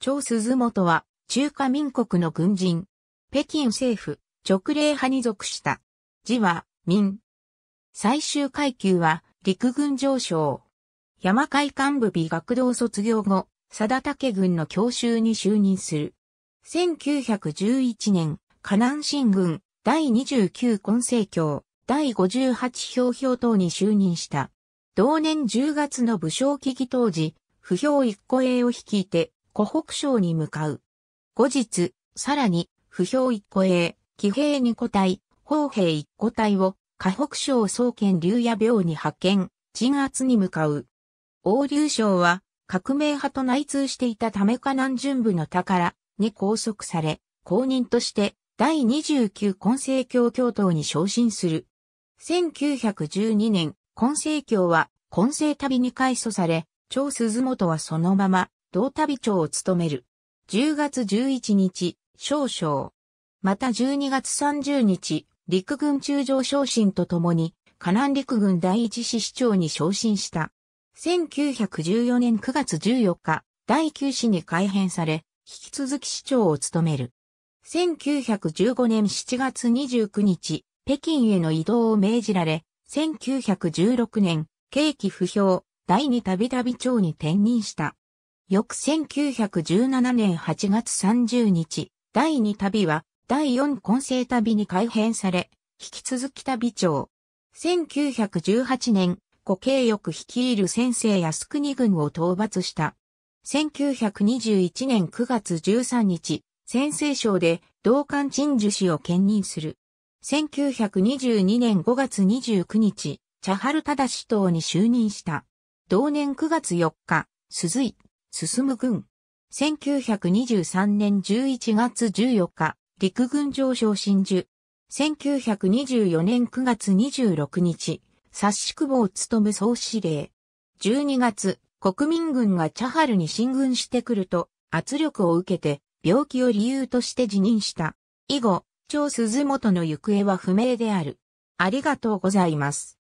張鈴本は、中華民国の軍人。北京政府、直令派に属した。字は、民。最終階級は、陸軍上将。山海幹部美学堂卒業後、貞武軍の教習に就任する。1911年、河南新軍、第29根正教、第58票票等に就任した。同年10月の武将危機当時、不評一個営を率いて、湖北省に向かう。後日、さらに、不評一個へ、騎兵二個隊、砲兵一個隊を、河北省総研竜野病に派遣、鎮圧に向かう。王竜省は、革命派と内通していたため河南巡部の宝に拘束され、公認として第29根性教教頭に昇進する。1912年、根性教は根性旅に改組され、長鈴本はそのまま道旅長を務める。10月11日、少々。また12月30日、陸軍中将昇進とともに、河南陸軍第一師市長に昇進した。1914年9月14日、第9師に改編され、引き続き市長を務める。1915年7月29日、北京への移動を命じられ、1916年、景気不評、第二旅旅長に転任した。翌1917年8月30日、第2旅は第4混成旅に改編され、引き続き旅長。1918年、古慶翼率いる先生靖国軍を討伐した。1921年9月13日、先生賞で同官陳樹氏を兼任する。1922年5月29日、茶春忠氏等に就任した。同年9月4日、鈴井進む軍。1923年11月14日、陸軍上昇真珠。1924年9月26日、殺し久保を務む総司令。12月、国民軍がチャハルに進軍してくると、圧力を受けて、病気を理由として辞任した。以後、張鈴元の行方は不明である。ありがとうございます。